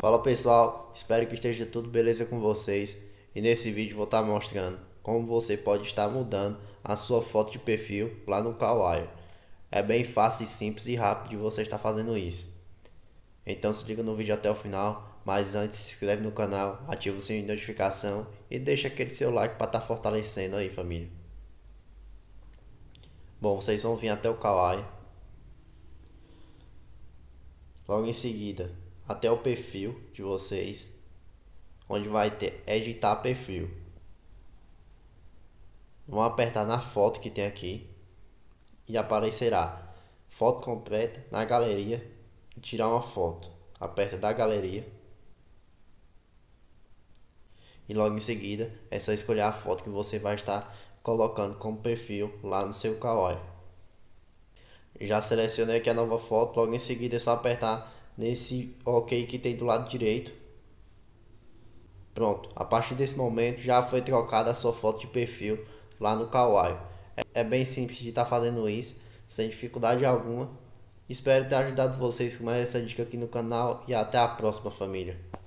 Fala pessoal, espero que esteja tudo beleza com vocês e nesse vídeo vou estar tá mostrando como você pode estar mudando a sua foto de perfil lá no Kawaii. É bem fácil, simples e rápido de você estar fazendo isso. Então se liga no vídeo até o final, mas antes se inscreve no canal, ativa o sininho de notificação e deixa aquele seu like para estar tá fortalecendo aí família. Bom, vocês vão vir até o Kawaii. Logo em seguida, até o perfil de vocês, onde vai ter editar perfil. Vão apertar na foto que tem aqui e aparecerá foto completa na galeria tirar uma foto. Aperta da galeria. E logo em seguida é só escolher a foto que você vai estar colocando como perfil lá no seu Kawaii. Já selecionei aqui a nova foto, logo em seguida é só apertar nesse OK que tem do lado direito. Pronto, a partir desse momento já foi trocada a sua foto de perfil lá no Kawaii. É, é bem simples de estar tá fazendo isso, sem dificuldade alguma. Espero ter ajudado vocês com mais essa dica aqui no canal e até a próxima família.